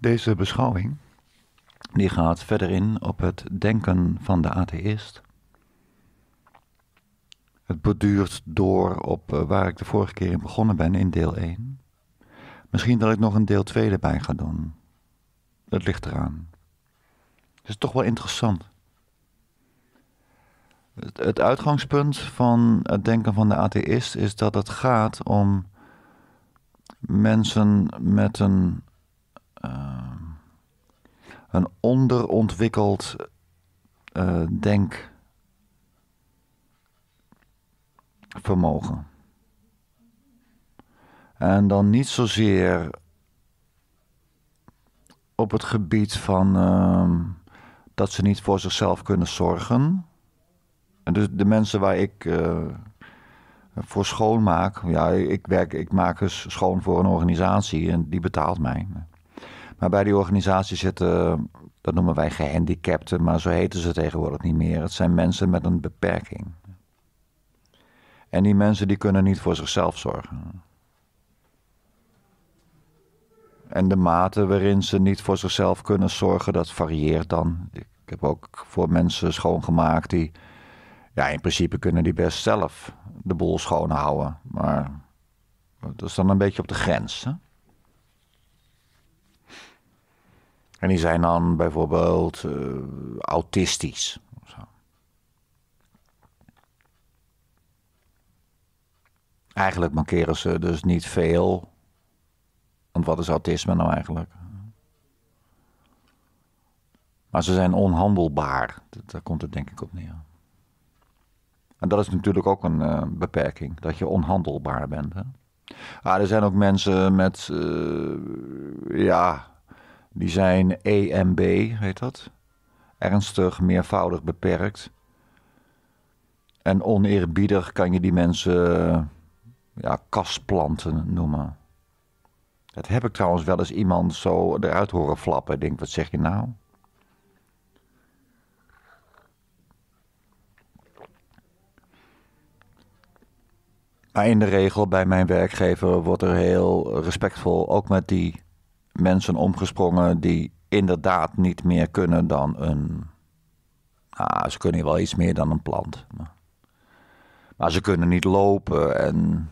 Deze beschouwing die gaat verder in op het denken van de atheïst. Het borduurt door op eh, waar ik de vorige keer in begonnen ben in deel 1. Misschien dat ik nog een deel 2 erbij ga doen. Dat ligt eraan. Het is toch wel interessant. Het uitgangspunt van het denken van de atheïst is dat het gaat om mensen met een Ehm, een onderontwikkeld uh, denkvermogen. En dan niet zozeer op het gebied van ehm, dat ze niet voor zichzelf kunnen zorgen. En dus de mensen waar ik uh, voor schoonmaak, ja, ik, werk, ik maak dus schoon voor een organisatie en die betaalt mij. Maar bij die organisatie zitten, dat noemen wij gehandicapten, maar zo heten ze tegenwoordig niet meer. Het zijn mensen met een beperking. En die mensen die kunnen niet voor zichzelf zorgen. En de mate waarin ze niet voor zichzelf kunnen zorgen, dat varieert dan. Ik heb ook voor mensen schoongemaakt die, ja, in principe kunnen die best zelf de boel schoonhouden. Maar dat is dan een beetje op de grens. Hè? En die zijn dan bijvoorbeeld uh, autistisch. Eigenlijk mankeren ze dus niet veel. Want wat is autisme nou eigenlijk? Maar ze zijn onhandelbaar. Daar komt het denk ik op neer. En dat is natuurlijk ook een eh, beperking, dat je onhandelbaar bent. Hè? Ah, er zijn ook mensen met, eh, ja, die zijn EMB, heet dat. Ernstig, meervoudig beperkt. En oneerbiedig kan je die mensen ja, kasplanten noemen. Dat heb ik trouwens wel eens iemand zo eruit horen flappen. Ik denk, wat zeg je nou? Maar in de regel bij mijn werkgever wordt er heel respectvol, ook met die mensen omgesprongen die inderdaad niet meer kunnen dan een. Nou, ze kunnen wel iets meer dan een plant. Maar, maar ze kunnen niet lopen. En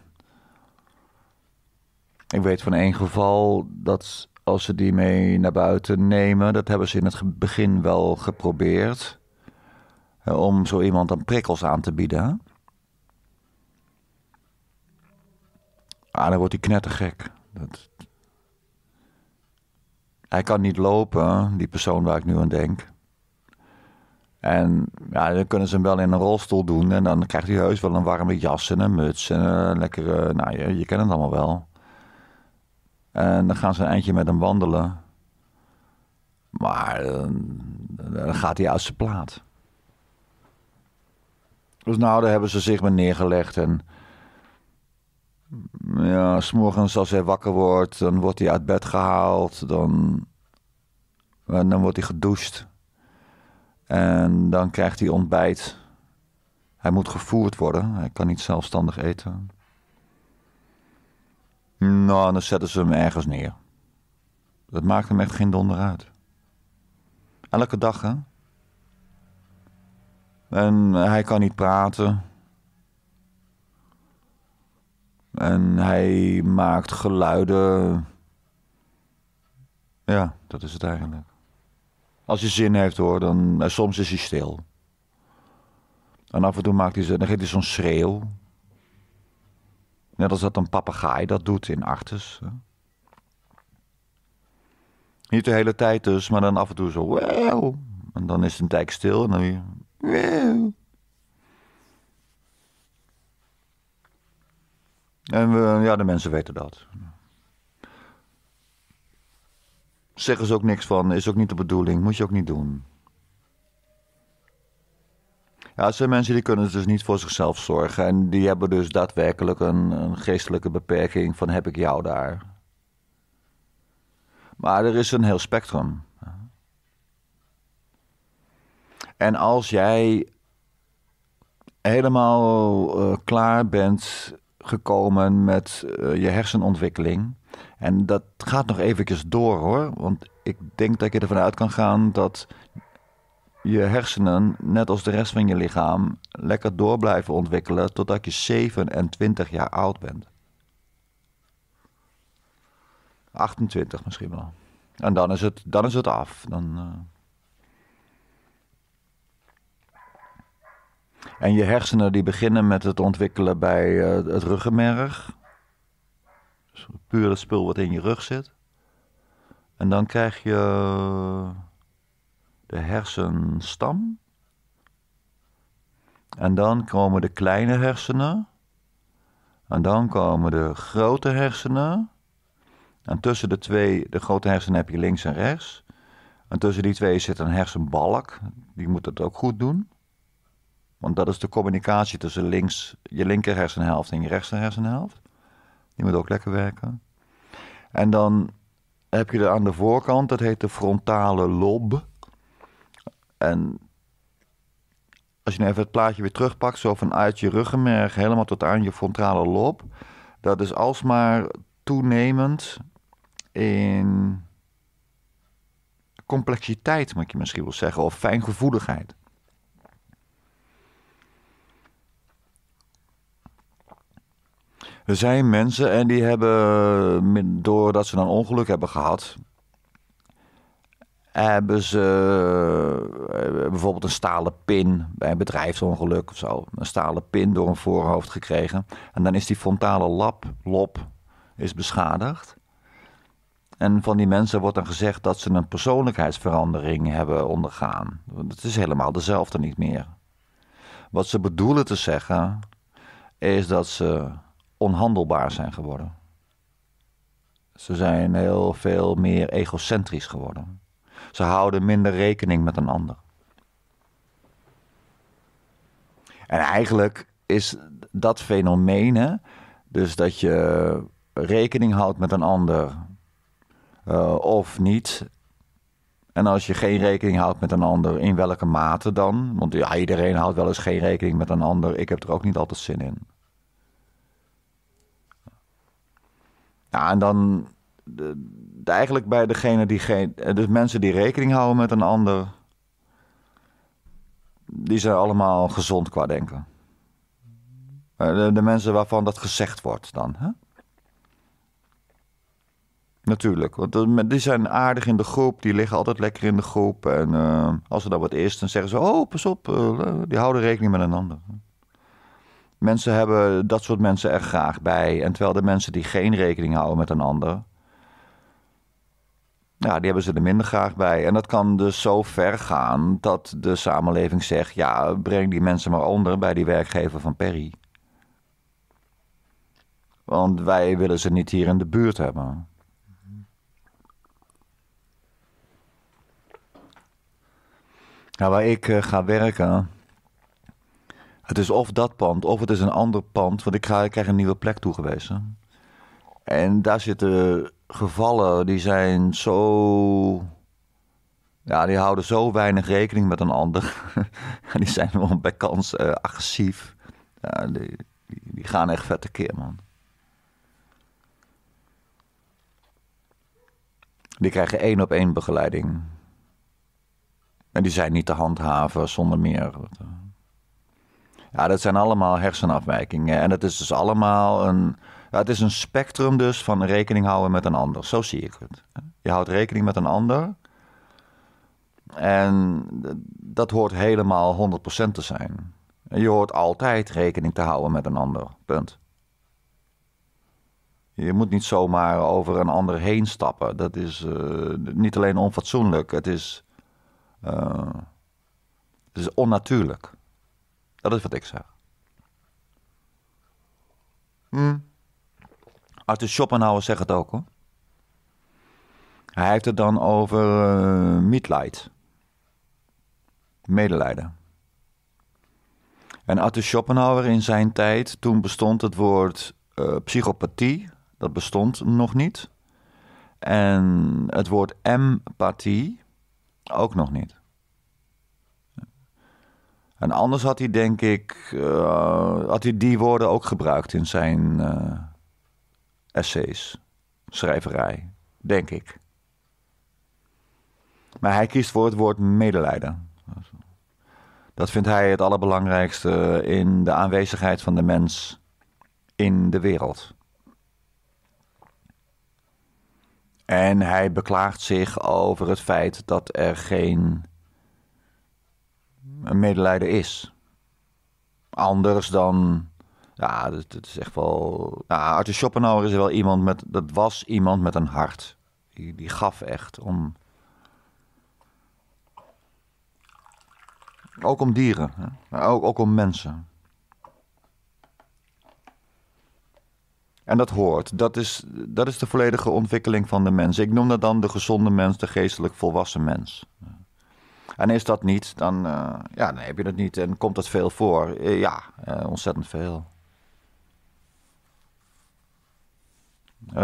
ik weet van één geval dat als ze die mee naar buiten nemen, dat hebben ze in het begin wel geprobeerd. Eh, om zo iemand dan prikkels aan te bieden. Ah, dan wordt hij knettergek. Dat, hij kan niet lopen, die persoon waar ik nu aan denk. En ja, dan kunnen ze hem wel in een rolstoel doen. En dan krijgt hij heus wel een warme jas en een muts. En een lekkere, nou je, je kent het allemaal wel. En dan gaan ze een eindje met hem wandelen. Maar dan, eh, dan gaat hij uit zijn plaat. Dus nou, daar hebben ze zich mee neergelegd. En ja, morgens als hij wakker wordt, dan wordt hij uit bed gehaald. Dan, en eh, dan wordt hij gedoucht. En dan krijgt hij ontbijt. Hij moet gevoerd worden. Hij kan niet zelfstandig eten. Nou, dan zetten ze hem ergens neer. Dat maakt hem echt geen donder uit. Elke dag, hè? En hij kan niet praten. En hij maakt geluiden. Ja, dat is het eigenlijk. Als hij zin heeft hoor, dan. Eh, soms is hij stil. En af en toe maakt hij, dan geeft hij zo'n schreeuw. Net als dat een papegaai dat doet in Artes. Niet de hele tijd dus, maar dan af en toe zo. En dan is het een tijd stil en dan weer. En ja, de mensen weten dat. Zeggen ze ook niks van, is ook niet de bedoeling, moet je ook niet doen. Ja, het zijn mensen die kunnen dus niet voor zichzelf zorgen. En die hebben dus daadwerkelijk een, een geestelijke beperking van heb ik jou daar. Maar er is een heel spectrum. En als jij helemaal eh, klaar bent gekomen met eh, je hersenontwikkeling. En dat gaat nog eventjes door hoor. Want ik denk dat je ervan uit kan gaan dat je hersenen, net als de rest van je lichaam, lekker door blijven ontwikkelen totdat je 27 jaar oud bent. 28 misschien wel. En dan is het, dan is het af. Dan, eh, En je hersenen die beginnen met het ontwikkelen bij eh, het ruggenmerg. Dus puur het spul wat in je rug zit. En dan krijg je eh, de hersenstam. En dan komen de kleine hersenen. En dan komen de grote hersenen. En tussen de twee, de grote hersenen heb je links en rechts. En tussen die twee zit een hersenbalk. Die moet het ook goed doen. Want dat is de communicatie tussen links, je linker hersenhelft en je rechter hersenhelft. Die moet ook lekker werken. En dan heb je er aan de voorkant, dat heet de frontale lob. En als je nu even het plaatje weer terugpakt, zo vanuit je ruggenmerg helemaal tot aan je frontale lob. Dat is alsmaar toenemend in complexiteit, moet je misschien wel zeggen, of fijngevoeligheid. Er zijn mensen en die hebben, eh, doordat ze een ongeluk hebben gehad, hebben ze eh, bijvoorbeeld een stalen pin bij een bedrijfsongeluk of zo, een stalen pin door een voorhoofd gekregen. En dan is die frontale lap, lop is beschadigd. En van die mensen wordt dan gezegd dat ze een persoonlijkheidsverandering hebben ondergaan. Het is helemaal dezelfde niet meer. Wat ze bedoelen te zeggen is dat ze onhandelbaar zijn geworden. Ze zijn heel veel meer egocentrisch geworden. Ze houden minder rekening met een ander. En eigenlijk is dat fenomeen, dus dat je rekening houdt met een ander eh, of niet. En als je geen rekening houdt met een ander, in welke mate dan? Want iedereen houdt wel eens geen rekening met een ander. Ik heb er ook niet altijd zin in. Ja, en dan de, eigenlijk bij degene die geen. Dus mensen die rekening houden met een ander. Die zijn allemaal gezond qua denken. Eh, de, de mensen waarvan dat gezegd wordt dan. Hè? Natuurlijk, want die zijn aardig in de groep, die liggen altijd lekker in de groep. En eh, als er dan wat is, dan zeggen ze: Oh, pas op, eh, die houden rekening met een ander. Mensen hebben dat soort mensen er graag bij. En terwijl de mensen die geen rekening houden met een ander, ja, die hebben ze er minder graag bij. En dat kan dus zo ver gaan dat de samenleving zegt: ja, breng die mensen maar onder bij die werkgever van Perry. Want wij willen ze niet hier in de buurt hebben. Nou, waar ik eh, ga werken, het is of dat pand, of het is een ander pand. Want ik, ga, ik krijg een nieuwe plek toegewezen. En daar zitten gevallen die zijn zo. Ja, die houden zo weinig rekening met een ander. die zijn wel bij kans eh, agressief. die, die, die, gaan echt vette keer, man. Die krijgen één op één begeleiding. En die zijn niet te handhaven zonder meer. Eh. Ja, dat zijn allemaal hersenafwijkingen. En het is dus allemaal een. Ja, het is een spectrum dus van rekening houden met een ander. Zo zie ik het. Je houdt rekening met een ander. En dat hoort helemaal 100% te zijn. Je hoort altijd rekening te houden met een ander. Punt. Je moet niet zomaar over een ander heen stappen. Dat is eh, niet alleen onfatsoenlijk, het is, eh, het is onnatuurlijk. Dat is wat ik zeg. Hmm. Arthur Schopenhauer zegt het ook hoor. Hij heeft het dan over uh, eh, Medelijden. En Arthur Schopenhauer in zijn tijd, toen bestond het woord eh, psychopathie, dat bestond nog niet. En het woord empathie ook nog niet. En anders had hij, denk ik, eh, had hij die woorden ook gebruikt in zijn uh, essays, schrijverij, denk ik. Maar hij kiest voor het woord medelijden. Dat vindt hij het allerbelangrijkste in de aanwezigheid van de mens in de wereld. En hij beklaagt zich over het feit dat er geen een medelijden is. Anders dan. Ja, het, is echt wel. Ja, Arthur Schopenhauer is wel iemand met. Dat was iemand met een hart. Die, die gaf echt om. Ook om dieren, hè? maar ook, ook om mensen. En dat hoort. Dat is, dat is de volledige ontwikkeling van de mens. Ik noem dat dan de gezonde mens, de geestelijk volwassen mens. En is dat niet, dan, eh, ja, dan heb je dat niet. En komt dat veel voor? Eh, ja, eh, ontzettend veel.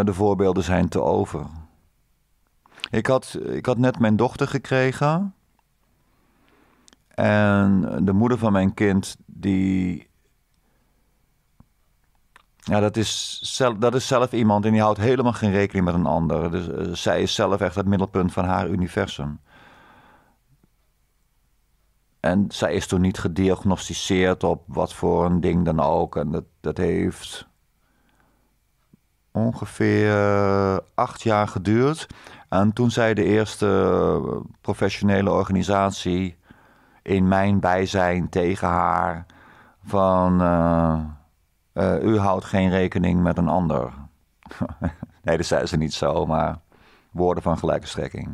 de voorbeelden zijn te over. Ik had, ik had net mijn dochter gekregen. En de moeder van mijn kind, die. Ja, dat is, zelf, dat is zelf iemand en die houdt helemaal geen rekening met een ander. Dus zij is zelf echt het middelpunt van haar universum. En zij is toen niet gediagnosticeerd op wat voor een ding dan ook. En dat, dat heeft ongeveer eh, acht jaar geduurd. En toen zei de eerste eh, professionele organisatie in mijn bijzijn tegen haar van eh, u houdt geen rekening met een ander. nee, dat zei ze niet zo, maar woorden van gelijke strekking.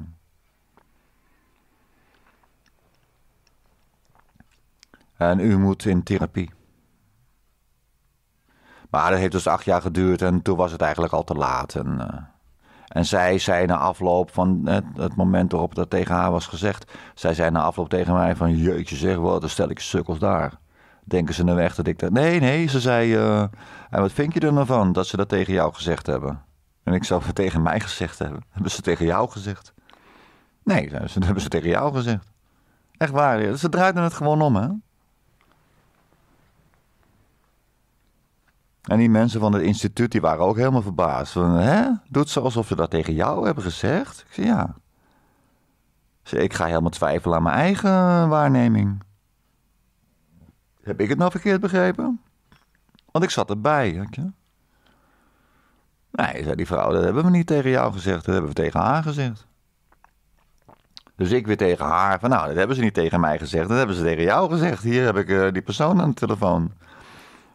En u moet in therapie. Maar dat heeft dus acht jaar geduurd en toen was het eigenlijk al te laat. En, eh, en zij zei na afloop van het, moment waarop dat tegen haar was gezegd... zij zei na afloop tegen mij van jeetje zeg, wat stel ik sukkels daar. Denken ze nou echt dat ik dat... Nee, nee, ze zei... Eh, en wat vind je er nou van dat ze dat tegen jou gezegd hebben? En ik zou het tegen mij gezegd hebben. Hebben ze tegen jou gezegd? Nee, ze hebben ze tegen jou gezegd. Echt waar, ze draaiden het gewoon om, hè? En die mensen van het instituut die waren ook helemaal verbaasd. Van, Hè? Doet ze alsof ze dat tegen jou hebben gezegd? Ik zei ja. Ik, zei, ik ga helemaal twijfelen aan mijn eigen waarneming. Heb ik het nou verkeerd begrepen? Want ik zat erbij. je? Nee, zei die vrouw, dat hebben we niet tegen jou gezegd, dat hebben we tegen haar gezegd. Dus ik weer tegen haar, van nou, dat hebben ze niet tegen mij gezegd, dat hebben ze tegen jou gezegd. Hier heb ik eh, die persoon aan de telefoon.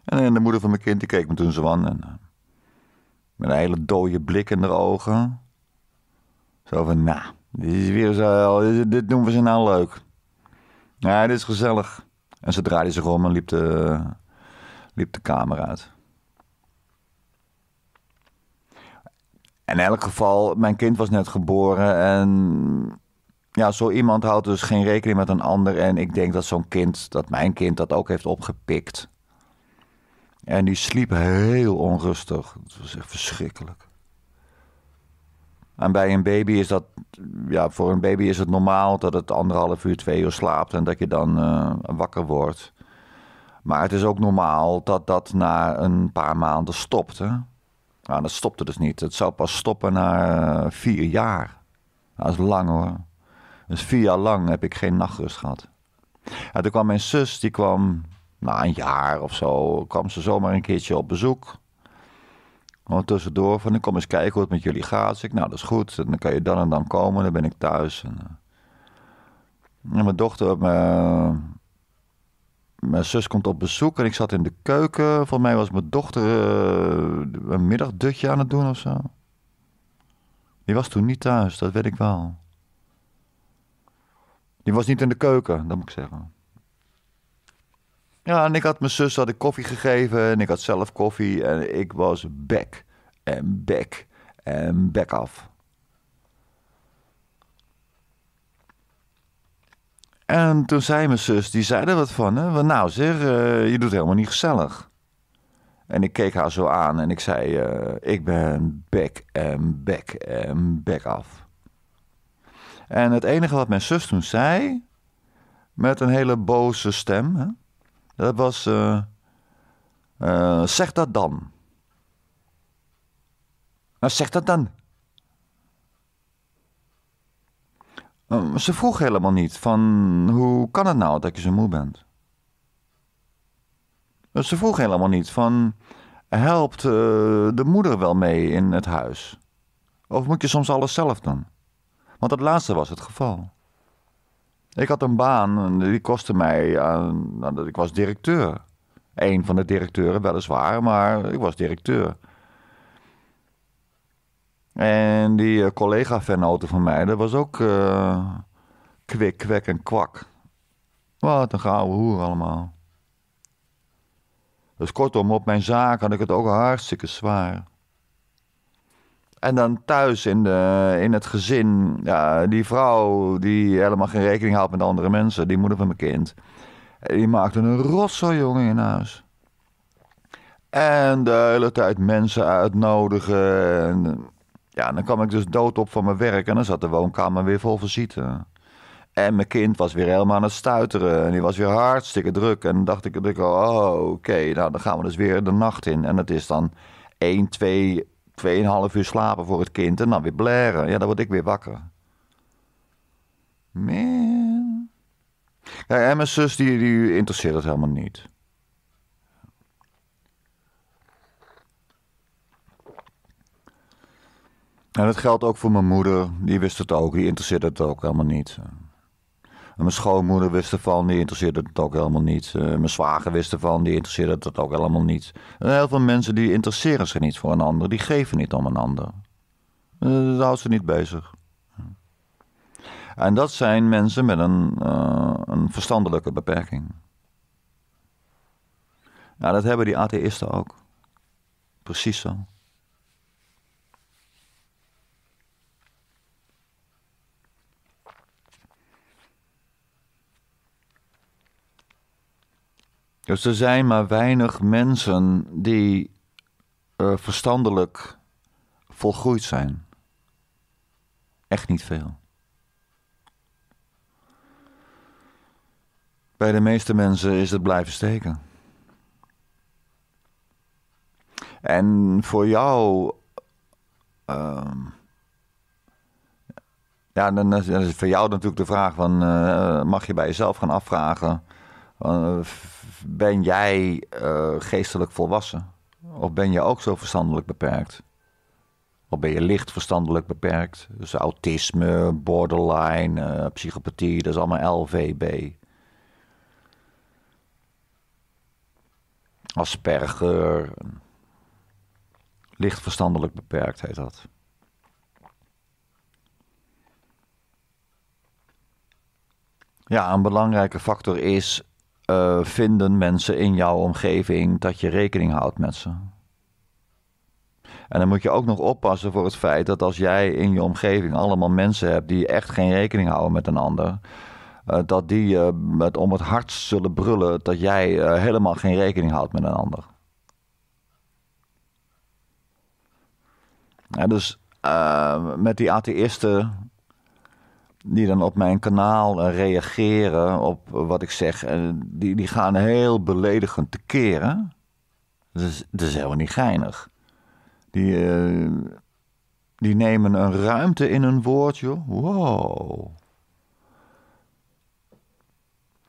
En de moeder van mijn kind die keek me toen zo aan. En, eh, met een hele dode blik in haar ogen. Zo van, nou, nah, dit, is weer zo, dit doen we ze nou leuk. Ja, dit is gezellig. En ze draaide zich om en liep de, liep de uit. In elk geval, mijn kind was net geboren en ja, zo iemand houdt dus geen rekening met een ander. En ik denk dat zo'n kind, dat mijn kind dat ook heeft opgepikt. En die sliep heel onrustig. Dat was echt verschrikkelijk. En bij een baby is dat, ja, voor een baby is het normaal dat het anderhalf uur, twee uur slaapt en dat je dan eh, wakker wordt. Maar het is ook normaal dat dat na een paar maanden stopt. Hè? Nou, dat stopte dus niet. Het zou pas stoppen na eh, vier jaar. Nou, dat is lang hoor. Dus vier jaar lang heb ik geen nachtrust gehad. En toen kwam mijn zus, die kwam na een jaar of zo kwam ze zomaar een keertje op bezoek. want tussendoor van ik kom eens kijken hoe het met jullie gaat. zeg, ik, nou dat is goed. dan kan je dan en dan komen. Dan ben ik thuis. En, eh, mijn dochter, mijn, eh, mijn, zus komt op bezoek en ik zat in de keuken. voor mij was mijn dochter uh, een middagdutje aan het doen of zo. Die was toen niet thuis, dat weet ik wel. Die was niet in de keuken, dat moet ik zeggen. Ja, en ik had mijn zus had ik koffie gegeven en ik had zelf koffie en ik was bek en bek en back af. En toen zei mijn zus, die zei er wat van, hè? nou zeg, uh, je doet helemaal niet gezellig. En ik keek haar zo aan en ik zei, eh, ik ben bek en bek en back af. En het enige wat mijn zus toen zei, met een hele boze stem, hè? Dat was. Eh, eh, zeg dat dan. Nou, zeg dat dan. Ehm, ze vroeg helemaal niet van hoe kan het nou dat je zo moe bent. Eh, ze vroeg helemaal niet van helpt de moeder wel mee in het huis? Of moet je soms alles zelf doen? Want dat laatste was het geval. Ik had een baan en die kostte mij, uh, ik was directeur. Eén van de directeuren weliswaar, maar ik was directeur. En die eh, collega-venoten van mij, dat was ook eh, kwik, kwek en kwak. Wat een gouden hoer allemaal. Dus kortom, op mijn zaak had ik het ook hartstikke zwaar. En dan thuis in, de, in het gezin, ja, die vrouw die helemaal geen rekening houdt met andere mensen, die moeder van mijn kind, die maakte een rotzooi jongen in huis. En de hele tijd mensen uitnodigen. En, ja, dan kwam ik dus dood op van mijn werk en dan zat de woonkamer weer vol visite. En mijn kind was weer helemaal aan het stuiteren. En die was weer hartstikke druk. En dan dacht ik, oh, oké, nou dan gaan we dus weer de nacht in. En het is dan 1, 2, Tweeënhalf uur slapen voor het kind en dan weer blaren. Ja, dan word ik weer wakker. Man. Ja, en mijn zus, die, die interesseert het helemaal niet. En dat geldt ook voor mijn moeder. Die wist het ook. Die interesseert het ook helemaal niet mijn schoonmoeder wist ervan, die interesseerde het ook helemaal niet. Eh, mijn zwager wist ervan, die interesseerde het ook helemaal niet. heel veel mensen die interesseren zich niet voor een ander, die geven niet om een ander. Uh, dat houdt ze niet bezig. En dat zijn mensen met een, eh, een verstandelijke beperking. Nou, dat hebben die atheïsten ook. Precies zo. Dus er zijn maar weinig mensen die eh, verstandelijk volgroeid zijn. Echt niet veel. Bij de meeste mensen is het blijven steken. En voor jou. Ehm, ja, dan is voor jou natuurlijk de vraag: van, eh, eh, mag je bij jezelf gaan afvragen? ben jij eh, geestelijk volwassen? Of ben je ook zo verstandelijk beperkt? Of ben je licht verstandelijk beperkt? Dus autisme, borderline, uh, psychopathie, dat is allemaal LVB. Asperger. Licht verstandelijk beperkt heet dat. Ja, een belangrijke factor is eh, vinden mensen in jouw omgeving dat je rekening houdt met ze. En dan moet je ook nog oppassen voor het feit dat als jij in je omgeving allemaal mensen hebt die echt geen rekening houden met een ander, eh, dat die eh, met om het hart zullen brullen dat jij helemaal geen rekening houdt met een ander. Ja, dus met die atheïsten die dan op mijn kanaal eh, reageren op wat ik zeg. Eh, die, die gaan heel beledigend te keren. Dat is, dat helemaal niet geinig. Die, eh, die nemen een ruimte in een woordje. Wow.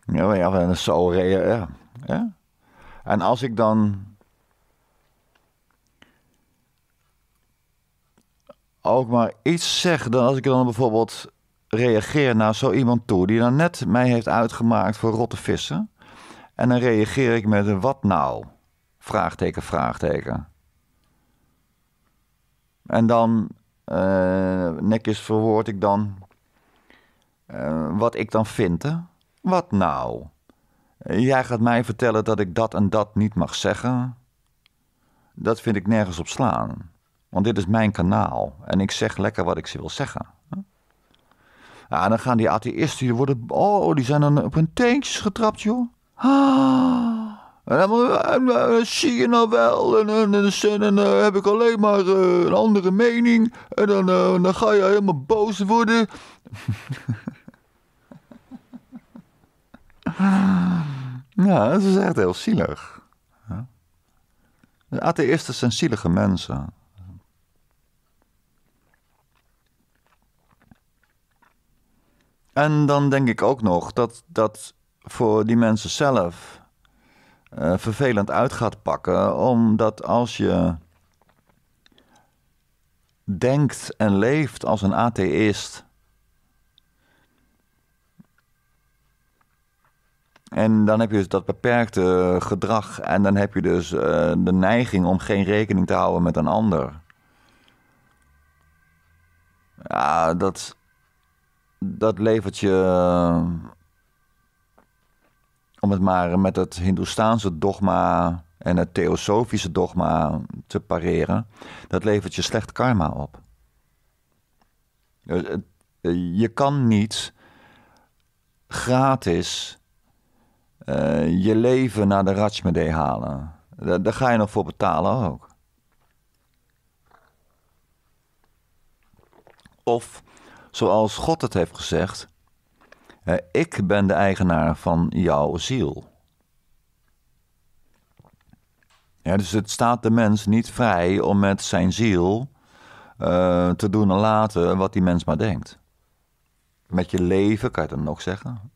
Ja, maar ja, zo reageren. ja. En als ik dan ook maar iets zeg, dan als ik dan bijvoorbeeld reageer naar zo iemand toe die dan net mij heeft uitgemaakt voor rotte vissen. En dan reageer ik met een wat nou? Vraagteken, vraagteken. En dan, uh, netjes verwoord ik dan eh, wat ik dan vind. Wat nou? Jij gaat mij vertellen dat ik dat en dat niet mag zeggen. Dat vind ik nergens op slaan. Want dit is mijn kanaal en ik zeg lekker wat ik ze wil zeggen. Ja, en dan gaan die atheïsten, die worden, oh, die zijn dan op hun teentjes getrapt, joh. Ah. En dan eh, zie je nou wel, en, en, en, en dan eh, heb ik alleen maar eh, een andere mening, en dan, dan ga je helemaal boos worden. ja, dat is echt heel zielig. Ja. atheïsten zijn zielige mensen. En dan denk ik ook nog dat dat voor die mensen zelf eh, vervelend uit gaat pakken, omdat als je denkt en leeft als een atheïst. En dan heb je dus dat beperkte gedrag en dan heb je dus eh, de neiging om geen rekening te houden met een ander. Ja, dat, dat levert je, eh, om het maar met het Hindoestaanse dogma en het theosofische dogma te pareren, dat levert je slecht karma op. Eh, eh, je kan niet gratis je leven naar de Rajmadee halen. daar ga je nog voor betalen ook. Of zoals God het heeft gezegd: Ik ben de eigenaar van jouw ziel. Ja, dus het staat de mens niet vrij om met zijn ziel eh, te doen en laten wat die mens maar denkt. Met je leven kan je dat nog zeggen.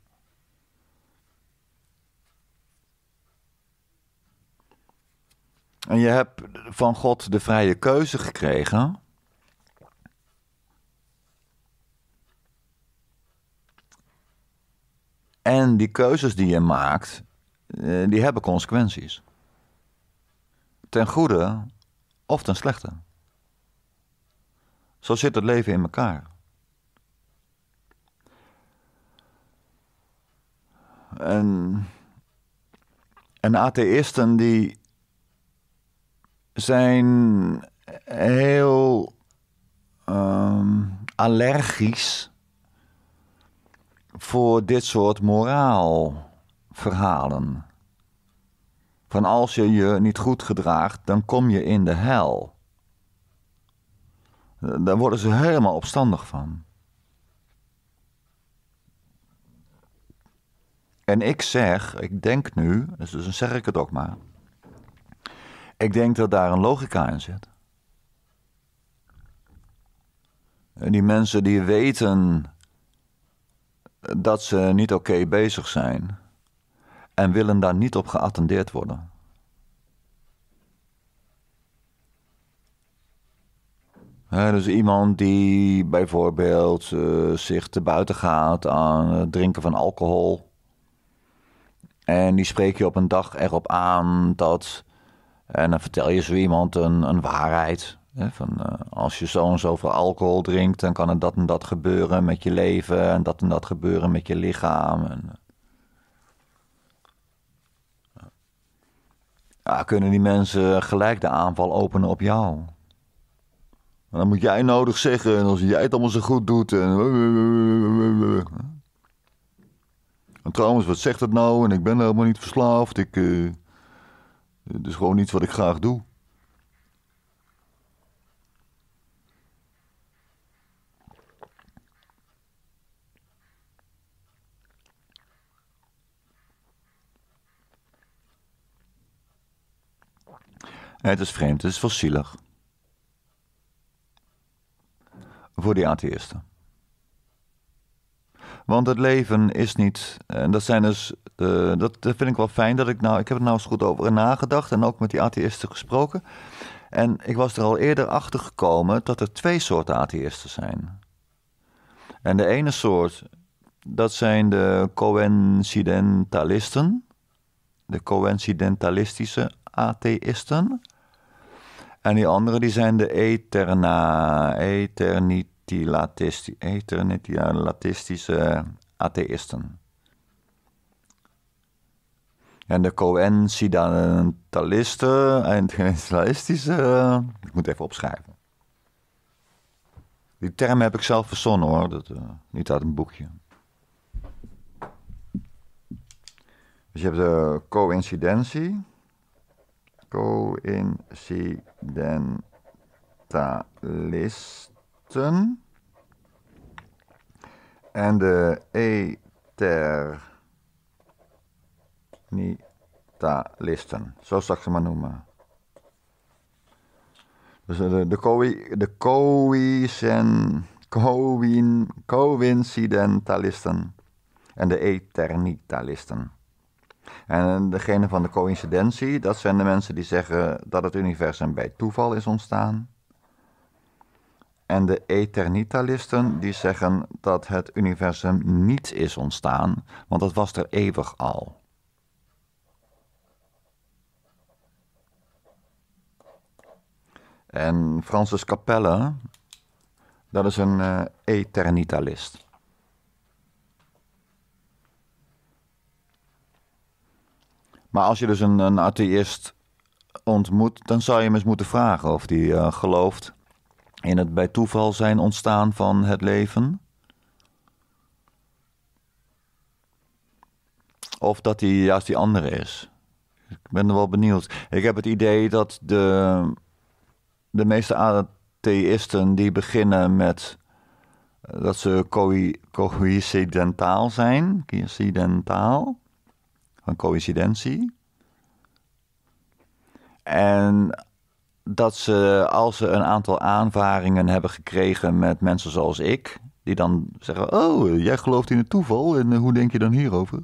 En je hebt van God de vrije keuze gekregen En die keuzes die je maakt, eh, die hebben consequenties. Ten goede of ten slechte. Zo zit het leven in elkaar. En, en atheïsten die zijn heel ehm, allergisch voor dit soort moraalverhalen. Van als je je niet goed gedraagt, dan kom je in de hel. Daar worden ze helemaal opstandig van. En ik zeg, ik denk nu, dus, dus dan zeg ik het ook maar. Ik denk dat daar een logica in zit. En die mensen die weten dat ze niet oké bezig zijn en willen daar niet op geattendeerd worden. He, dus iemand die bijvoorbeeld eh, zich te buiten gaat aan het drinken van alcohol. En die spreek je op een dag erop aan dat. En dan vertel je zo iemand een, een waarheid van, eh, als je zo en zoveel alcohol drinkt, dan kan er dat en dat gebeuren met je leven en dat en dat gebeuren met je lichaam. En, eh. ja, kunnen die mensen gelijk de aanval openen op jou? Maar dan moet jij nodig zeggen, en als jij het allemaal zo goed doet. En... Eh, en trouwens, wat zegt het nou? En ik ben helemaal niet verslaafd. Ik, het is gewoon iets wat ik graag doe. Het is vreemd, het is fossielig. Voor die atheïsten. Want het leven is niet. En dat zijn dus. Eh, dat vind ik wel fijn dat ik nou. Ik heb er nou eens goed over nagedacht. En ook met die atheïsten gesproken. En ik was er al eerder achter gekomen dat er twee soorten atheïsten zijn. En de ene soort. Dat zijn de coincidentalisten. De coincidentalistische atheïsten. En die andere die zijn de eterna, eternitilatistische, atheïsten. En de coïncidentalisten, incidentalistische, ik moet even opschrijven. Die term heb ik zelf verzonnen hoor, dat, eh, niet uit een boekje. Dus je hebt de coïncidentie coincidentalisten en de eternitalisten, zo zal ik ze maar noemen. Dus eh, de, de, coi, de coisen, coin, coincidentalisten en de eternitalisten. En degene van de coïncidentie, dat zijn de mensen die zeggen dat het universum bij toeval is ontstaan. En de eternitalisten die zeggen dat het universum niet is ontstaan, want het was er eeuwig al. En Francis Capelle, dat is een uh, eternitalist. Maar als je dus een, een atheïst ontmoet, dan zou je hem eens moeten vragen of die eh, gelooft in het bij toeval zijn ontstaan van het leven. Of dat hij juist die andere is. Ik ben er wel benieuwd. Ik heb het idee dat de, de meeste atheïsten die beginnen met eh, dat ze coïncidentaal zijn, coïncidentaal, een coïncidentie. En dat ze, als ze een aantal aanvaringen hebben gekregen met mensen zoals ik, die dan zeggen: Oh, jij gelooft in het toeval en eh, hoe denk je dan hierover?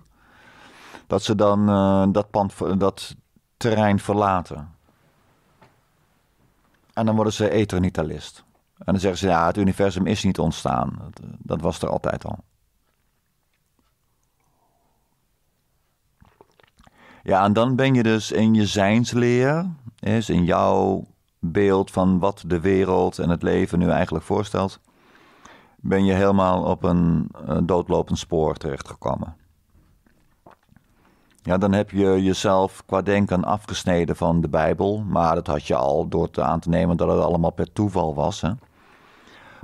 Dat ze dan eh, dat, pand, dat terrein verlaten. En dan worden ze eternitalist. En dan zeggen ze: Ja, het universum is niet ontstaan. Dat, eh, dat was er altijd al. Ja, en dan ben je dus in je zijnsleer, is in jouw beeld van wat de wereld en het leven nu eigenlijk voorstelt, ben je helemaal op een, eh, doodlopend spoor terechtgekomen. Ja, dan heb je jezelf qua denken afgesneden van de Bijbel, maar dat had je al door te aan te nemen dat het allemaal per toeval was. Hè?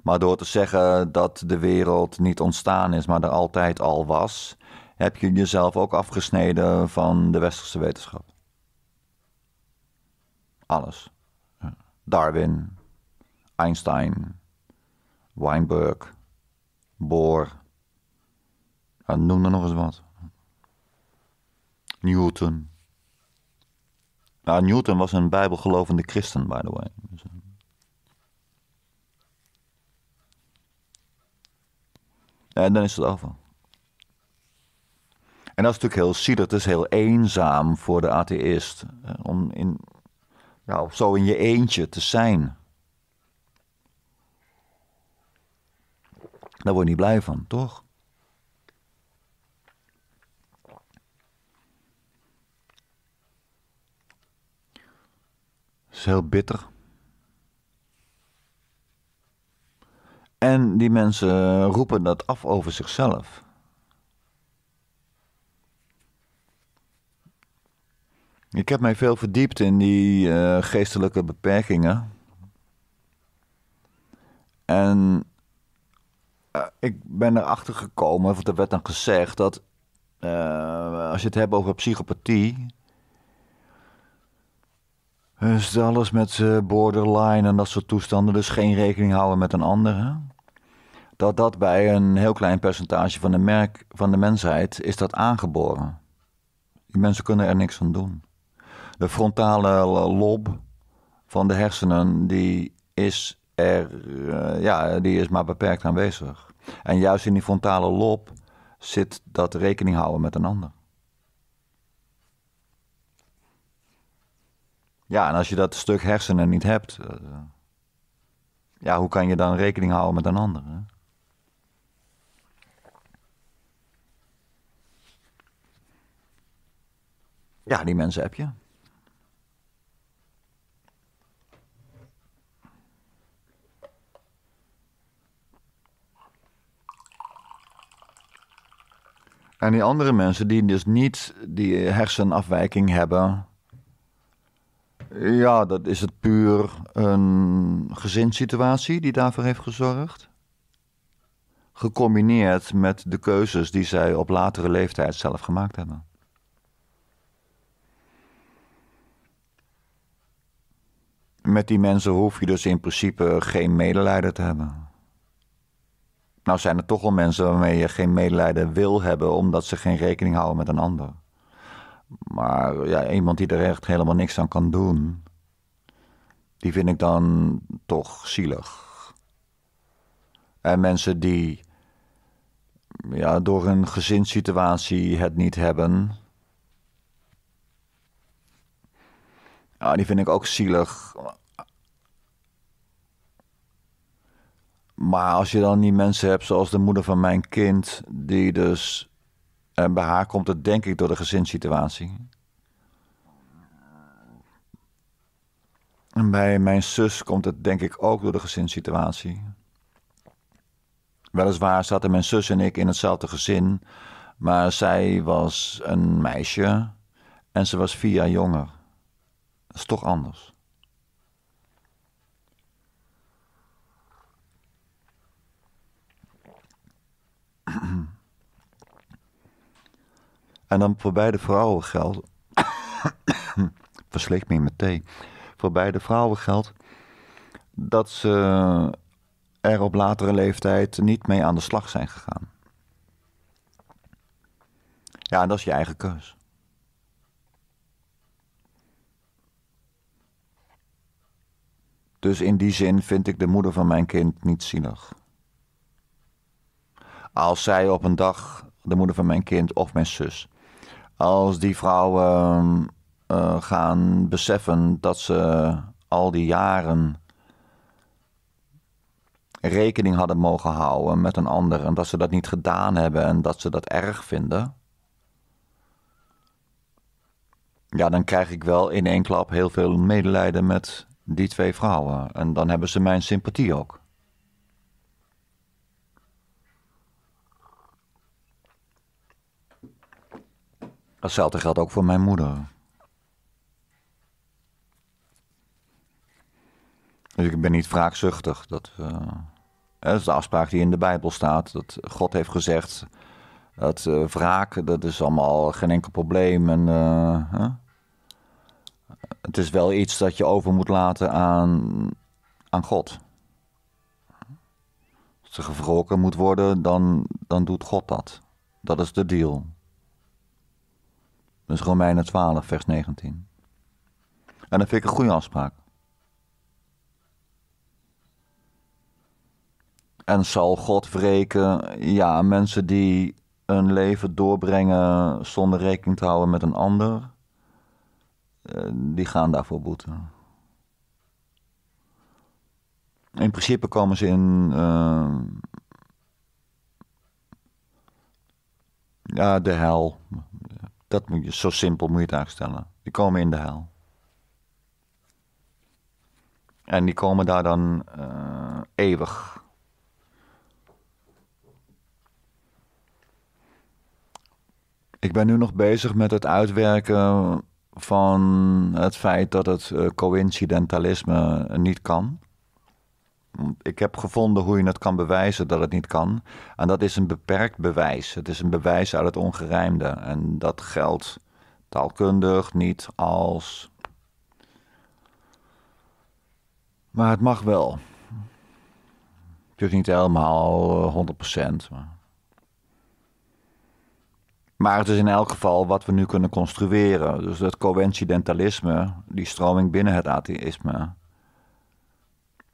Maar door te zeggen dat de wereld niet ontstaan is, maar er altijd al was, heb je jezelf ook afgesneden van de westerse wetenschap. Alles. Darwin, Einstein, Weinberg, Bohr. Noem er nog eens wat. Newton. Nou, Newton was een bijbelgelovende christen, by the way. Dus, eh, en dan is het over. En dat is natuurlijk heel zielig, het is heel eenzaam voor de atheïst eh, om in, nou, zo in je eentje te zijn. Daar word je niet blij van, toch? Het is heel bitter. En die mensen roepen dat af over zichzelf. Ik heb mij veel verdiept in die eh, geestelijke beperkingen. En eh, ik ben erachter gekomen, want er werd dan gezegd dat eh, als je het hebt over psychopathie. Is alles met borderline en dat soort toestanden, dus geen rekening houden met een ander. Dat dat bij een heel klein percentage van de, merk, van de mensheid is dat aangeboren. Die mensen kunnen er niks aan doen de frontale lob van de hersenen, die is er, eh, ja, die is maar beperkt aanwezig. En juist in die frontale lob zit dat rekening houden met een ander. Ja, en als je dat stuk hersenen niet hebt, eh, ja, hoe kan je dan rekening houden met een ander? Ja, die mensen heb je. En die andere mensen die dus niet die hersenafwijking hebben, ja, dat is het puur een gezinssituatie die daarvoor heeft gezorgd. Gecombineerd met de keuzes die zij op latere leeftijd zelf gemaakt hebben. Met die mensen hoef je dus in principe geen medelijden te hebben. Nou zijn er toch wel mensen waarmee je geen medelijden wil hebben, omdat ze geen rekening houden met een ander. Maar ja, iemand die er echt helemaal niks aan kan doen, die vind ik dan toch zielig. En mensen die ja, door hun gezinssituatie het niet hebben, ja, die vind ik ook zielig. Maar als je dan die mensen hebt, zoals de moeder van mijn kind, die dus. En eh, bij haar komt het denk ik door de gezinssituatie. En bij mijn zus komt het denk ik ook door de gezinssituatie. Weliswaar zaten mijn zus en ik in hetzelfde gezin, maar zij was een meisje en ze was vier jaar jonger. Dat is toch anders. En dan voor beide vrouwen geldt. verslikt me met thee. Voor beide vrouwen geldt dat ze er op latere leeftijd niet mee aan de slag zijn gegaan. Ja, en dat is je eigen keus. Dus in die zin vind ik de moeder van mijn kind niet zielig. Als zij op een dag, de moeder van mijn kind of mijn zus, als die vrouwen eh, eh, gaan beseffen dat ze al die jaren rekening hadden mogen houden met een ander en dat ze dat niet gedaan hebben en dat ze dat erg vinden. Ja, dan krijg ik wel in één klap heel veel medelijden met die twee vrouwen. En dan hebben ze mijn sympathie ook. Hetzelfde geldt ook voor mijn moeder. Dus ik ben niet wraakzuchtig. Eh, dat, is de afspraak die in de Bijbel staat. Dat God heeft gezegd dat uh, wraak, dat is allemaal geen enkel probleem. En, eh, Het is wel iets dat je over moet laten aan, aan God. Als er gevroken moet worden, dan, dan doet God dat. Dat is de deal. Dus Romeinen 12, vers 19. En dat vind ik een goede afspraak. En zal God wreken, ja, mensen die een leven doorbrengen zonder rekening te houden met een ander, eh, die gaan daarvoor boeten. In principe komen ze in. Eh, ja, de hel. Dat moet je, zo simpel moet je het Die komen in de hel. En die komen daar dan eh, eeuwig. Ik ben nu nog bezig met het uitwerken van het feit dat het eh, coincidentalisme niet kan ik heb gevonden hoe je het kan bewijzen dat het niet kan. En dat is een beperkt bewijs. Het is een bewijs uit het ongerijmde. En dat geldt taalkundig niet als. Maar het mag wel. Dus niet helemaal 100%. Eh, maar... maar het is in elk geval wat we nu kunnen construeren. Dus dat coincidentalisme, die stroming binnen het atheïsme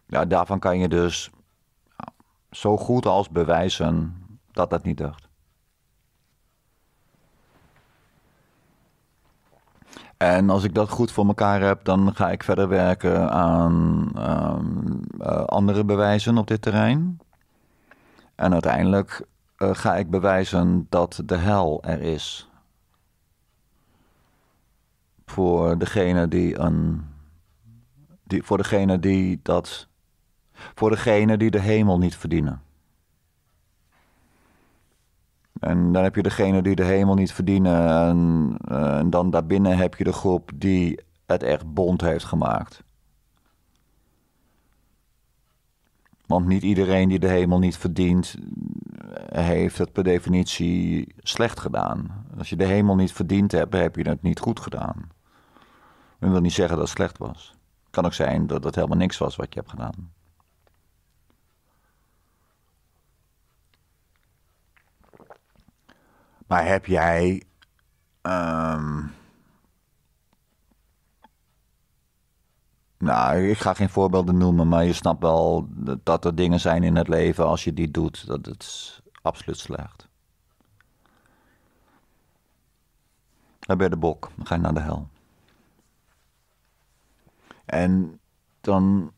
ja, daarvan kan je dus zo goed als bewijzen dat dat niet deugt. En als ik dat goed voor elkaar heb, dan ga ik verder werken aan ehm, eh, andere bewijzen op dit terrein. En uiteindelijk eh, ga ik bewijzen dat de hel er is. Voor degene die een. Die, voor degene die dat voor degenen die de hemel niet verdienen. En dan heb je degenen die de hemel niet verdienen. En, eh, en, dan daarbinnen heb je de groep die het echt bond heeft gemaakt. Want niet iedereen die de hemel niet verdient, eh, heeft het per definitie slecht gedaan. Als je de hemel niet verdiend hebt, heb je het niet goed gedaan. Dat wil niet zeggen dat het slecht was. Het kan ook zijn dat het helemaal niks was wat je hebt gedaan. Maar heb jij. Ehm, nou, ik ga geen voorbeelden noemen, maar je snapt wel dat er dingen zijn in het leven als je die doet, dat het absoluut slecht. Dan ben je de bok, dan ga je naar de hel. En dan,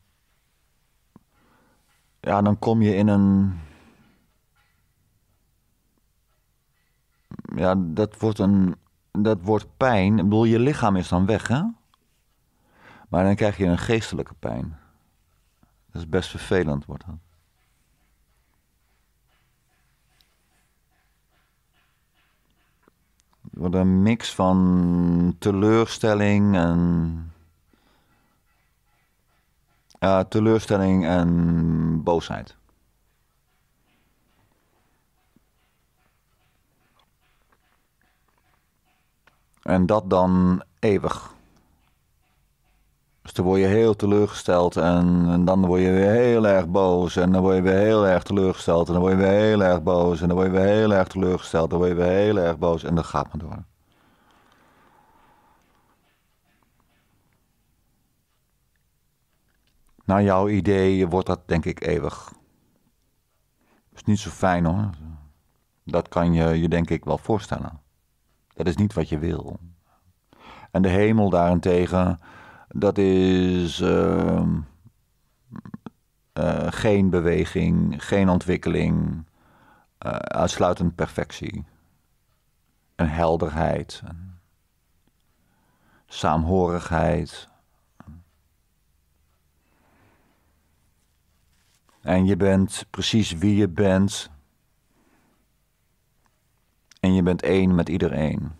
ja, dan kom je in een Ja, dat wordt, een, dat wordt pijn. Ik bedoel, je lichaam is dan weg, hè? Maar dan krijg je een geestelijke pijn. Dat is best vervelend, wordt dat. Het wordt een mix van teleurstelling en. teleurstelling en boosheid. En dat dan eeuwig. Dus dan word je heel teleurgesteld en, en, dan word je weer heel erg boos. En dan word je weer heel erg teleurgesteld. En dan word je weer heel erg boos. En dan word je weer heel erg teleurgesteld. Dan word je weer heel erg boos. En dat gaat maar door. Naar jouw idee wordt dat denk ik eeuwig. Dat is niet zo fijn hoor. Dat kan je je denk ik wel voorstellen. Dat is niet wat je wil. En de hemel daarentegen, dat is ehm, eh, geen beweging, geen ontwikkeling, eh, uitsluitend perfectie. Een helderheid, saamhorigheid. En je bent precies wie je bent en je bent één met iedereen.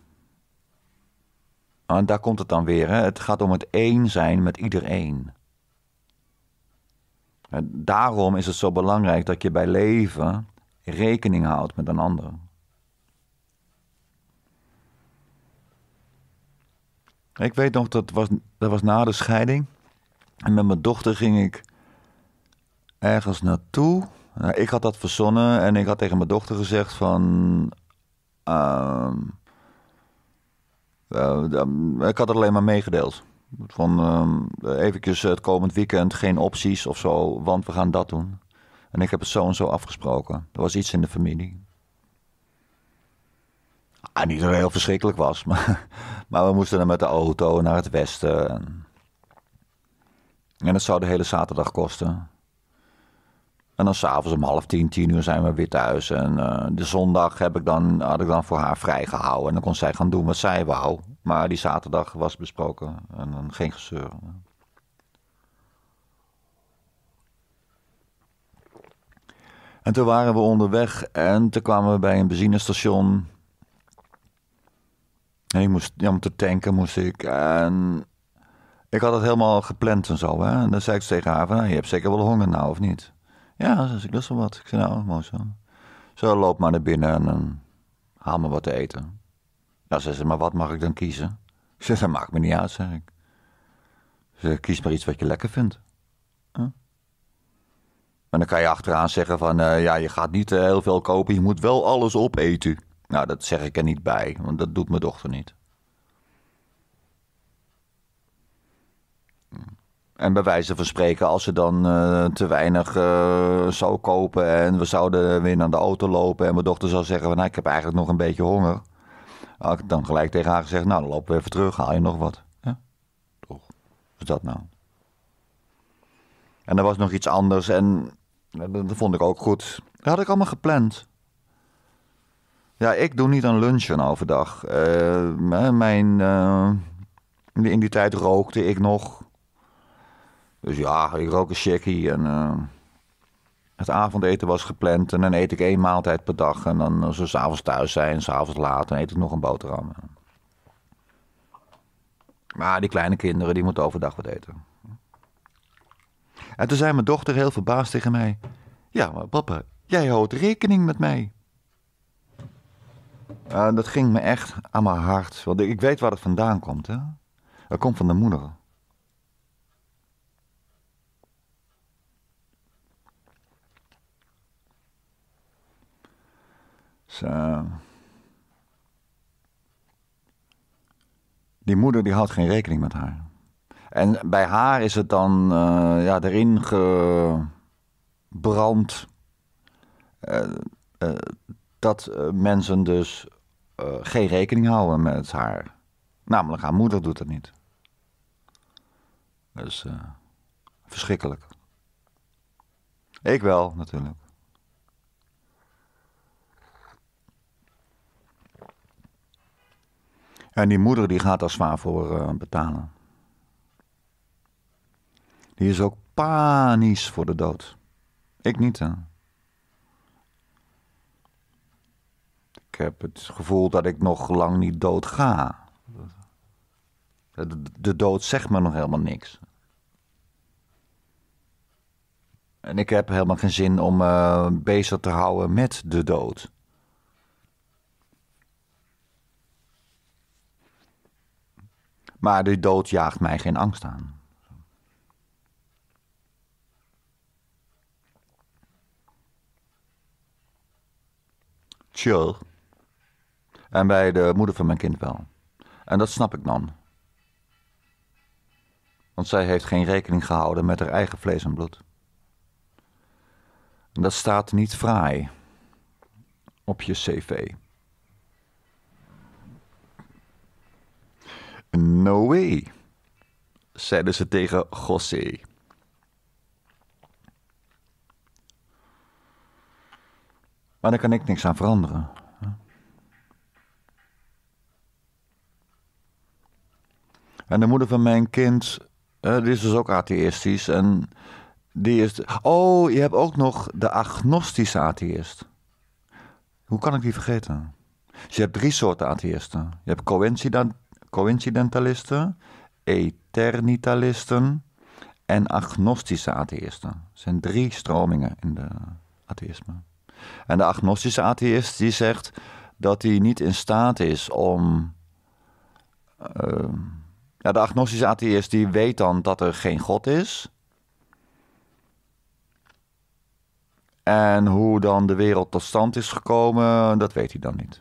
En ah, daar komt het dan weer. Hè? Het gaat om het één zijn met iedereen. En eh, daarom is het zo belangrijk dat je bij leven rekening houdt met een ander. Ik weet nog, dat was, dat was na de scheiding. En met mijn dochter ging ik ergens naartoe. Nou, ik had dat verzonnen en ik had tegen mijn dochter gezegd van... Ehm, eh, ehm, ik had het alleen maar meegedeeld. Van uh, eventjes het komend weekend geen opties of zo, want we gaan dat doen. En ik heb het zo en zo afgesproken. Er was iets in de familie. Ah, niet dat het heel verschrikkelijk was, maar, maar we moesten dan met de auto naar het westen. En, dat zou de hele zaterdag kosten. En dan s'avonds om half tien, tien uur zijn we weer thuis. En eh, de zondag heb ik dan, had ik dan voor haar vrijgehouden. En dan kon zij gaan doen wat zij wou. Maar die zaterdag was besproken. En dan geen gezeur. En toen waren we onderweg en toen kwamen we bij een benzinestation. En ik moest, ja, om te tanken moest ik. En ik had het helemaal gepland en zo. Hè? En dan zei ik tegen haar van, nou, je hebt zeker wel honger nou, of niet? Ja, dus ik lust wel wat. Ik zei, nou, mooi zo. Zo, loop maar naar binnen en ehm, haal me wat te eten. Ja, nou, zei ze, maar wat mag ik dan kiezen? Ze zei, dat maakt me niet uit, zeg ik. Ze zei, kies maar iets wat je lekker vindt. En dan kan je achteraan zeggen van, eh, ja, je gaat niet eh, heel veel kopen, je moet wel alles opeten. Nou, dat zeg ik er niet bij, want dat doet mijn dochter niet. En bij wijze van spreken, als ze dan eh, te weinig uh, zou kopen en we zouden weer naar de auto lopen en mijn dochter zou zeggen: van, nou, Ik heb eigenlijk nog een beetje honger. Had ik dan gelijk tegen haar gezegd: Nou, lopen we even terug, haal je nog wat. Ja, toch? Wat is dat nou? En er was nog iets anders en eh, dat vond ik ook goed. Dat had ik allemaal gepland. Ja, ik doe niet aan lunchen overdag. mijn, in die tijd rookte ik nog. Dus ja, ik rook een chickie en eh, het avondeten was gepland. En dan eet ik één maaltijd per dag. En dan als we s'avonds thuis zijn, s'avonds laat, dan eet ik nog een boterham. Maar die kleine kinderen, die moeten overdag wat eten. En toen zei mijn dochter heel verbaasd tegen mij... Ja, maar papa, jij houdt rekening met mij. Uh, dat ging me echt aan mijn hart. Want ik weet waar het vandaan komt, hè. Dat komt van de moeder. Eh, die moeder die houdt geen rekening met haar. En bij haar is het dan eh, ja, erin gebrand eh, dat mensen dus geen rekening houden met haar. Namelijk, haar moeder doet dat niet. Dat is verschrikkelijk. Ik wel, natuurlijk. En die moeder die gaat daar zwaar voor eh, betalen. Die is ook panisch voor de dood. Ik niet, hè. Ik heb het gevoel dat ik nog lang niet dood ga. De, dood zegt me nog helemaal niks. En ik heb helemaal geen zin om uh, bezig te houden met de dood. Maar de dood jaagt mij geen angst aan. Chill. En bij de moeder van mijn kind wel. En dat snap ik dan. Want zij heeft geen rekening gehouden met haar eigen vlees en bloed. dat staat niet fraai op je cv. No way, zeiden ze tegen José. Maar daar kan ik niks aan veranderen. En de moeder van mijn kind, die is dus ook atheïstisch. En die is. oh, je hebt ook nog de agnostische atheïst. Hoe kan ik die vergeten? Dus je hebt drie soorten atheïsten. Je hebt coincidentalisten, eternitalisten en agnostische atheïsten. Er zijn drie stromingen in de atheïsme. En de agnostische atheïst die zegt dat hij niet in staat is om. Ehm, ja, de agnostische atheïst die weet dan dat er geen God is. En hoe dan de wereld tot stand is gekomen, dat weet hij dan niet.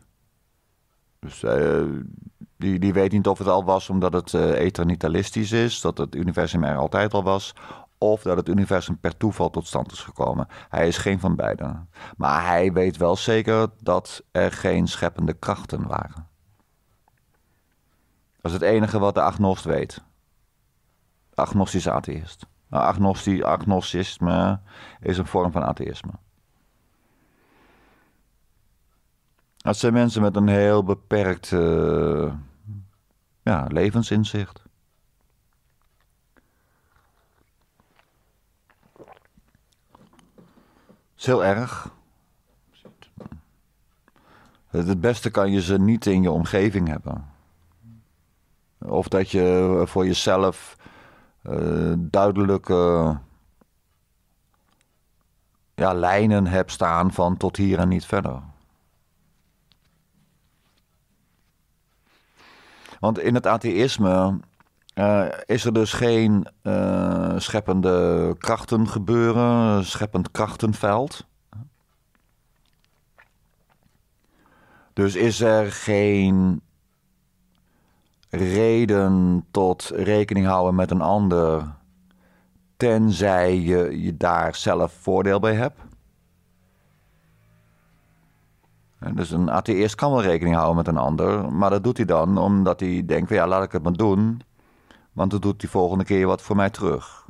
Dus uh, die, die weet niet of het al was omdat het uh, eternitalistisch is, dat het universum er altijd al was, of dat het universum per toeval tot stand is gekomen. Hij is geen van beiden. Maar hij weet wel zeker dat er geen scheppende krachten waren. Dat is het enige wat de agnost weet. Agnostisch atheïst. Nou, is een vorm van atheïsme. Dat zijn mensen met een heel beperkt. Eh, ja, levensinzicht. Het is heel erg. Het beste kan je ze niet in je omgeving hebben. Of dat je eh, voor jezelf eh, duidelijke ja, lijnen hebt staan van tot hier en niet verder. Want in het atheïsme eh, is er dus geen eh, scheppende krachten gebeuren, scheppend krachtenveld. Dus is er geen reden tot rekening houden met een ander, tenzij je, je daar zelf voordeel bij hebt? Dus een atheïst kan wel rekening houden met een ander, maar dat doet hij dan omdat hij denkt: ja, laat ik het maar doen, want dan doet hij volgende keer wat voor mij terug.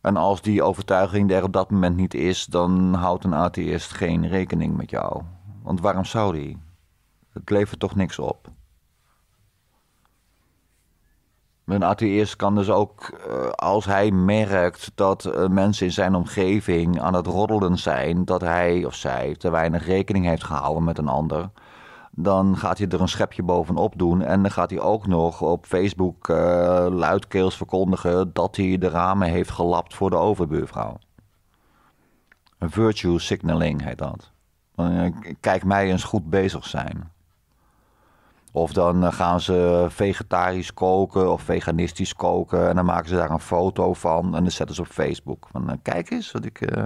En als die overtuiging er op dat moment niet is, dan houdt een atheïst geen rekening met jou. Want waarom zou die? Het levert toch niks op. Een atheïst kan dus ook, eh, als hij merkt dat eh, mensen in zijn omgeving aan het roddelen zijn, dat hij of zij te weinig rekening heeft gehouden met een ander, dan gaat hij er een schepje bovenop doen. En dan gaat hij ook nog op Facebook eh, luidkeels verkondigen dat hij de ramen heeft gelapt voor de overbuurvrouw. Virtue signaling heet dat. Kijk mij eens goed bezig zijn. Of dan eh, gaan ze vegetarisch koken of veganistisch koken. En dan maken ze daar een foto van en dan zetten ze op Facebook. Van eh, kijk eens wat ik eh,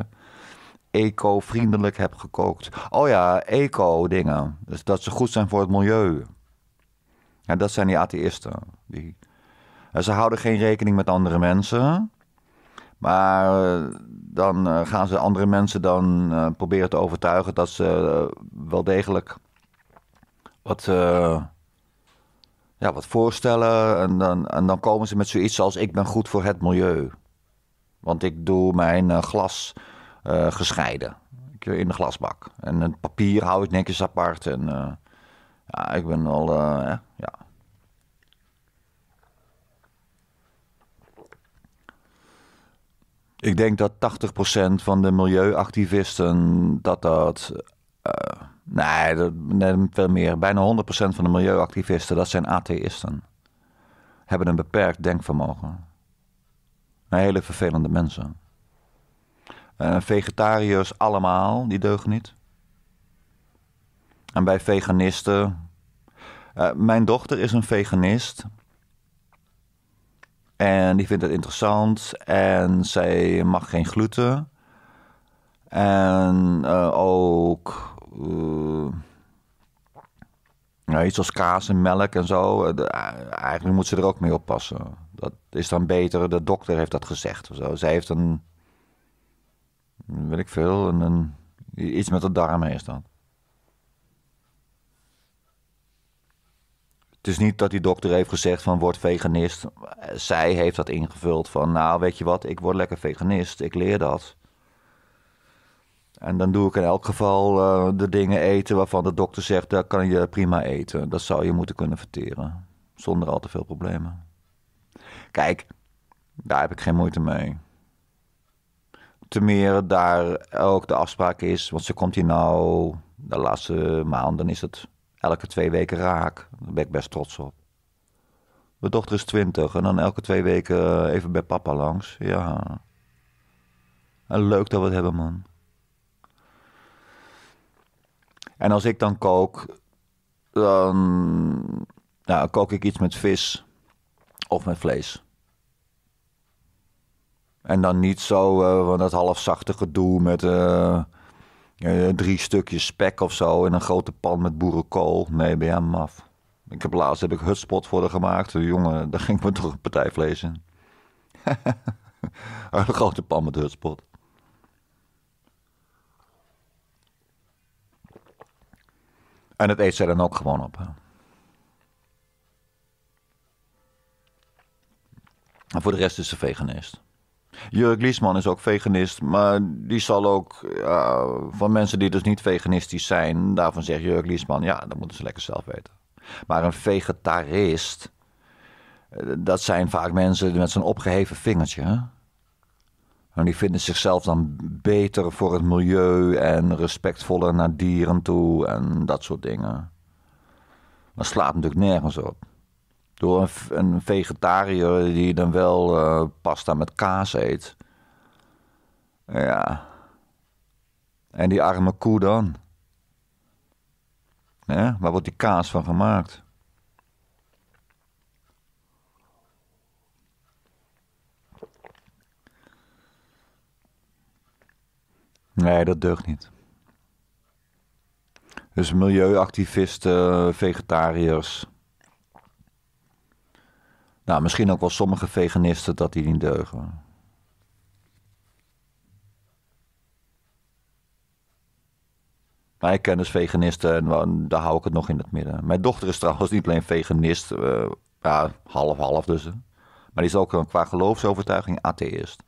eco-vriendelijk heb gekookt. Oh ja, eco-dingen. Dus dat ze goed zijn voor het milieu. En dat zijn die atheïsten. Die, ze houden geen rekening met andere mensen. Maar dan gaan ze andere mensen dan proberen te overtuigen dat ze wel degelijk wat, eh, ja, wat voorstellen. En dan, en dan komen ze met zoiets als: Ik ben goed voor het milieu. Want ik doe mijn eh, glas uh, gescheiden in de glasbak. En het papier hou ik netjes apart. En ja, ik ben al. Eh, ja. Ik denk dat 80% van de milieuactivisten dat dat Nee, dat, nee, veel meer. Bijna 100% van de milieuactivisten, dat zijn atheïsten. Hebben een beperkt denkvermogen. Hele vervelende mensen. Eh, vegetariërs allemaal, die deugen niet. En bij veganisten. Eh, mijn dochter is een veganist. En die vindt het interessant. En zij mag geen gluten. En eh, ook eh, ja, iets als kaas en melk en zo. Eh, eh, eigenlijk moet ze er ook mee oppassen. Dat is dan beter. De dokter heeft dat gezegd of zo. Zij heeft een. weet ik veel. Een, een iets met de darmen is dat. Het is niet dat die dokter heeft gezegd van word veganist. Zij heeft dat ingevuld van nou weet je wat, ik word lekker veganist, ik leer dat. En dan doe ik in elk geval eh, de dingen eten waarvan de dokter zegt, dat kan je prima eten. Dat zou je moeten kunnen verteren, zonder al te veel problemen. Kijk, daar heb ik geen moeite mee. ten meer daar ook de afspraak is, want ze komt hier nou de laatste maanden is het elke twee weken raak. Daar ben ik best trots op. Mijn dochter is twintig en dan elke twee weken even bij papa langs. Ja. En leuk dat we het hebben, man. En als ik dan kook, dan nou, kook ik iets met vis of met vlees. En dan niet zo uh, van dat halfzachte gedoe met eh, eh, drie stukjes spek of zo in een grote pan met boerenkool. Nee, ben je maf. Ik heb laatst heb ik hutspot voor haar gemaakt. De jongen, daar ging ik me toch een partij vlees in. een grote pan met hutspot. En het eet ze dan ook gewoon op. En voor de rest is ze veganist. Jurk Liesman is ook veganist, maar die zal ook van mensen die dus niet veganistisch zijn, daarvan zegt Jurk Liesman, ja, dat moeten ze lekker zelf weten. Maar een vegetarist, eh, dat zijn vaak mensen met zo'n opgeheven vingertje. Hè? En die vinden zichzelf dan beter voor het milieu en respectvoller naar dieren toe en dat soort dingen. Maar slaat natuurlijk nergens op. Door een, vegetariër die dan wel uh, pasta met kaas eet. Ja. En die arme koe dan? Ja, waar wordt die kaas van gemaakt? Nee, dat deugt niet. Dus milieuactivisten, eh, vegetariërs. Nou, misschien ook wel sommige veganisten dat die niet deugen. Maar ik ken dus veganisten en daar hou ik het nog in het midden. Mijn dochter is trouwens niet alleen veganist, eh, ja, half-half dus. Maar die is ook qua geloofsovertuiging atheïst.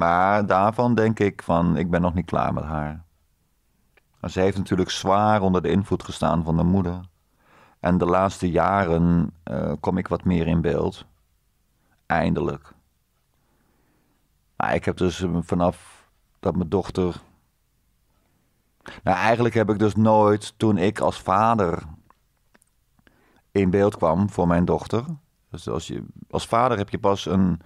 Maar daarvan denk ik van, ik ben nog niet klaar met haar. ze heeft natuurlijk zwaar onder de invloed gestaan van de moeder. En de laatste jaren eh, kom ik wat meer in beeld. Eindelijk. Maar ik heb dus eh, vanaf dat mijn dochter. Nou, eigenlijk heb ik dus nooit, toen ik als vader in beeld kwam voor mijn dochter. Dus als, je, als vader heb je pas een,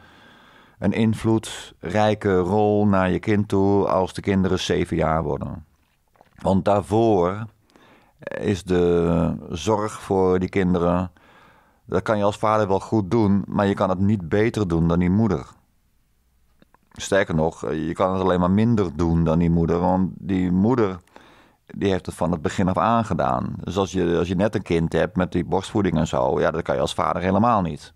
een invloedrijke rol naar je kind toe als de kinderen zeven jaar worden. Want daarvoor is de zorg voor die kinderen. Dat kan je als vader wel goed doen, maar je kan het niet beter doen dan die moeder. Sterker nog, je kan het alleen maar minder doen dan die moeder, want die moeder die heeft het van het begin af aan gedaan. Dus als je, als je net een kind hebt met die borstvoeding en zo, ja, dat kan je als vader helemaal niet.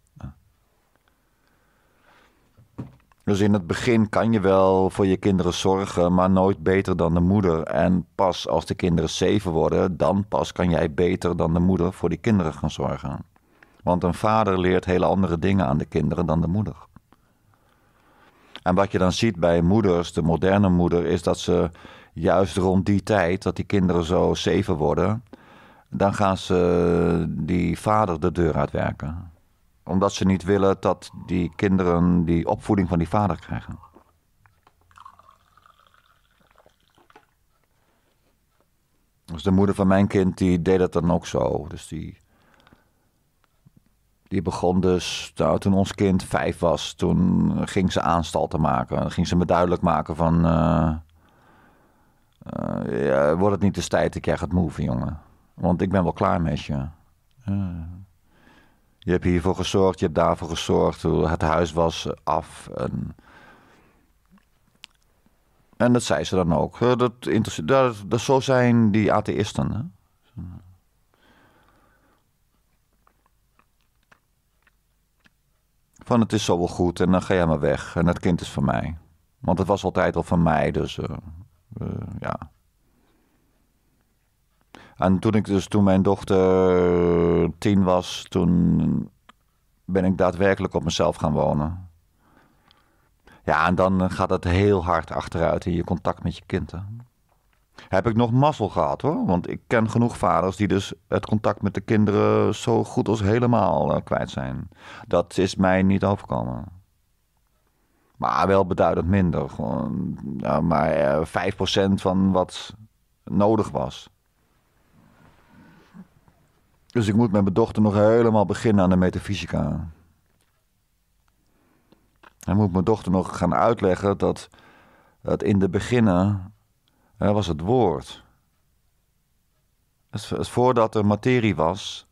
Dus in het begin kan je wel voor je kinderen zorgen, maar nooit beter dan de moeder. En pas als de kinderen zeven worden, dan pas kan jij beter dan de moeder voor die kinderen gaan zorgen. Want een vader leert hele andere dingen aan de kinderen dan de moeder. En wat je dan ziet bij moeders, de moderne moeder, is dat ze juist rond die tijd, dat die kinderen zo zeven worden, dan gaan ze eh, die vader de deur uitwerken omdat ze niet willen dat die kinderen die opvoeding van die vader krijgen. Dus de moeder van mijn kind die deed dat dan ook zo. Dus die, die begon dus, nou, toen ons kind vijf was, toen ging ze aanstalten maken. Dan ging ze me duidelijk maken van, uh, ja, wordt het niet de tijd ik jij het move, jongen. Want ik ben wel klaar met je. Eh je hebt hiervoor gezorgd, je hebt daarvoor gezorgd. Het huis was af. En, en dat zei ze dan ook. Eh, dat, dat, dat, zo zijn die atheïsten. Hè? Van het is zo wel goed en dan ga jij maar weg. En het kind is van mij. Want het was altijd al van mij, dus eh, eh, ja. En toen ik dus, toen mijn dochter eh, tien was, toen ben ik daadwerkelijk op mezelf gaan wonen. Ja, en dan eh, gaat het heel hard achteruit in je contact met je kind. Heb ik nog mazzel gehad hoor, want ik ken genoeg vaders die dus het contact met de kinderen zo goed als helemaal eh, kwijt zijn. Dat is mij niet overkomen. Maar wel beduidend minder. Gewoon, maar 5% van wat nodig was. Dus ik moet met mijn dochter nog helemaal beginnen aan de metafysica. En moet mijn dochter nog gaan uitleggen dat dat in de beginnen hè, was het woord. Dus, voordat er materie was,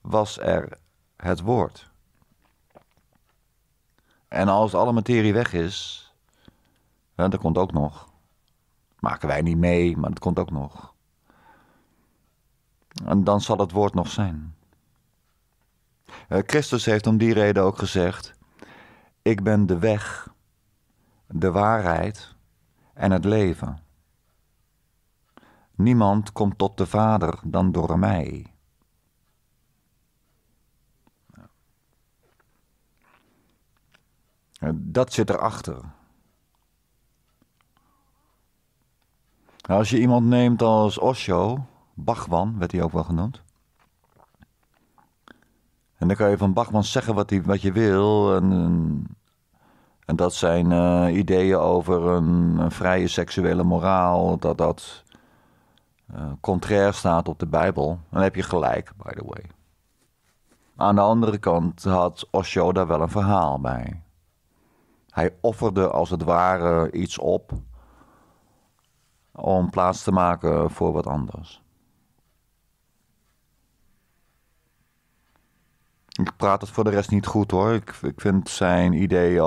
was er het woord. En als alle materie weg is, hè, dat komt ook nog. Maken wij niet mee, maar dat komt ook nog. En dan zal het woord nog zijn. Eh, Christus heeft om die reden ook gezegd: Ik ben de weg, de waarheid en het leven. Niemand komt tot de Vader dan door mij. Eh, dat zit erachter. Nou, als je iemand neemt als Osho, Bachman werd hij ook wel genoemd. En dan kan je van Bachman zeggen wat, wat je wil. En, en dat zijn eh, ideeën over een, vrije seksuele moraal. Dat dat eh, contrair staat op de Bijbel. Dan heb je gelijk, by the way. Aan de andere kant had Osho daar wel een verhaal bij. Hij offerde als het ware iets op om plaats te maken voor wat anders. Ik praat het voor de rest niet goed hoor. Ik, ik vind zijn idee